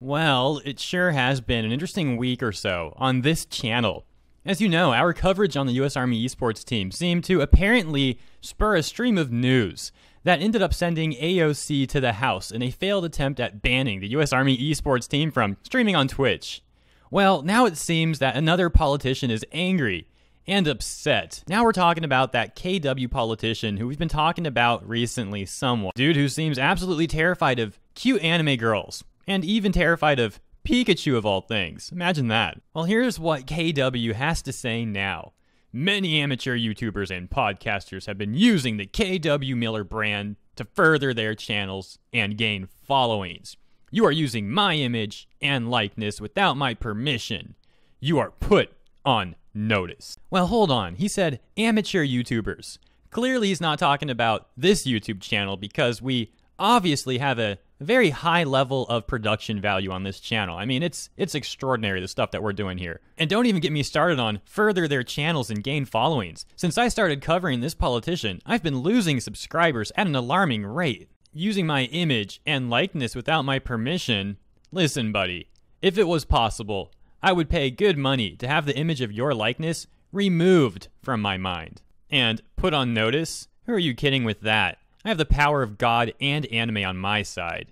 Well, it sure has been an interesting week or so on this channel. As you know, our coverage on the U.S. Army esports team seemed to apparently spur a stream of news that ended up sending AOC to the House in a failed attempt at banning the U.S. Army esports team from streaming on Twitch. Well, now it seems that another politician is angry and upset. Now we're talking about that KW politician who we've been talking about recently somewhat. Dude who seems absolutely terrified of cute anime girls and even terrified of Pikachu of all things. Imagine that. Well, here's what KW has to say now. Many amateur YouTubers and podcasters have been using the KW Miller brand to further their channels and gain followings. You are using my image and likeness without my permission. You are put on notice. Well, hold on. He said amateur YouTubers. Clearly, he's not talking about this YouTube channel because we obviously have a very high level of production value on this channel. I mean, it's it's extraordinary the stuff that we're doing here. And don't even get me started on further their channels and gain followings. Since I started covering this politician, I've been losing subscribers at an alarming rate. Using my image and likeness without my permission. Listen, buddy, if it was possible, I would pay good money to have the image of your likeness removed from my mind and put on notice. Who are you kidding with that? I have the power of God and anime on my side.